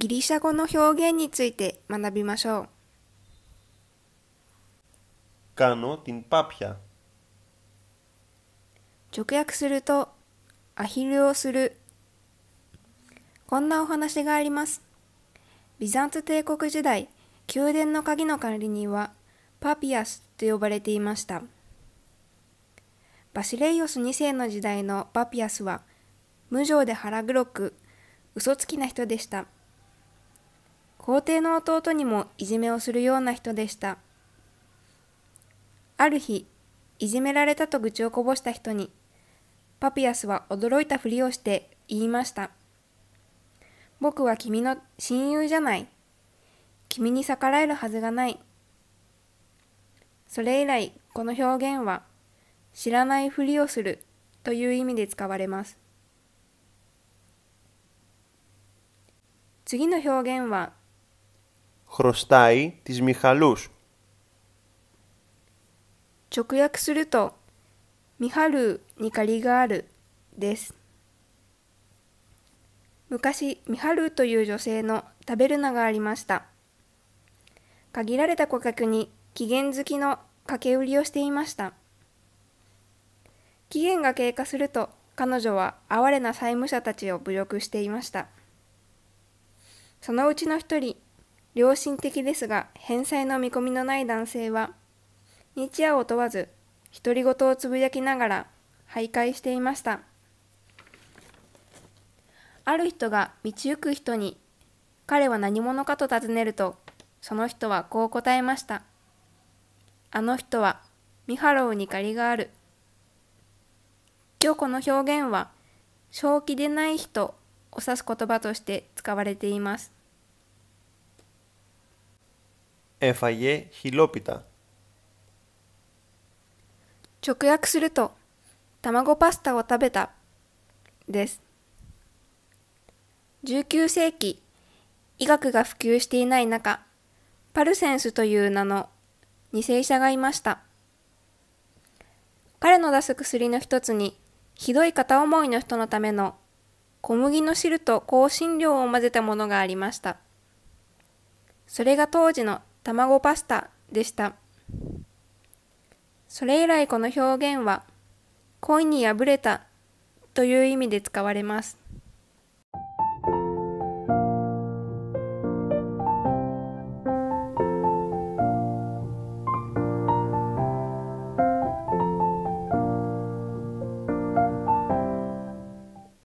ギリシャ語の表現について学びましょう。κάνω την πάπια. 直訳すると、アヒルをする。こんなお話があります。ビザンツ帝国時代、宮殿の鍵の管理人は、パピアスと呼ばれていました。バシレイオス2世の時代のパピアスは、無情で腹黒く、嘘つきな人でした。皇帝の弟にもいじめをするような人でした。ある日、いじめられたと愚痴をこぼした人に、パピアスは驚いたふりをして言いました。僕は君の親友じゃない。君に逆らえるはずがない。それ以来、この表現は、知らないふりをするという意味で使われます。次の表現は χρωστάει τις Μιχαλούς. 直訳すると、ミハルに借りがあるです。昔、ミハルーという女性の食べる名がありました。限られた顧客に期限付きの掛け売りをしていました。期限が経過すると、彼女は哀れな債務者たちを侮辱していました。そのうちの一人、良心的ですが返済の見込みのない男性は日夜を問わず独り言をつぶやきながら徘徊していましたある人が道行く人に彼は何者かと尋ねるとその人はこう答えましたあの人はミハロウに借りがある今日この表現は正気でない人を指す言葉として使われています έφαγε χιλόπιτα. 直訳すると、卵パスタを食べたです。19世紀、医学が普及していない中、パルセンスという名の偽医者がいました。彼の出す薬の一つに、ひどい片思いの人のための小麦の汁と香辛料を混ぜたものがありました。それが当時の卵パスタでした。それ以来この表現は恋に破れたという意味で使われます。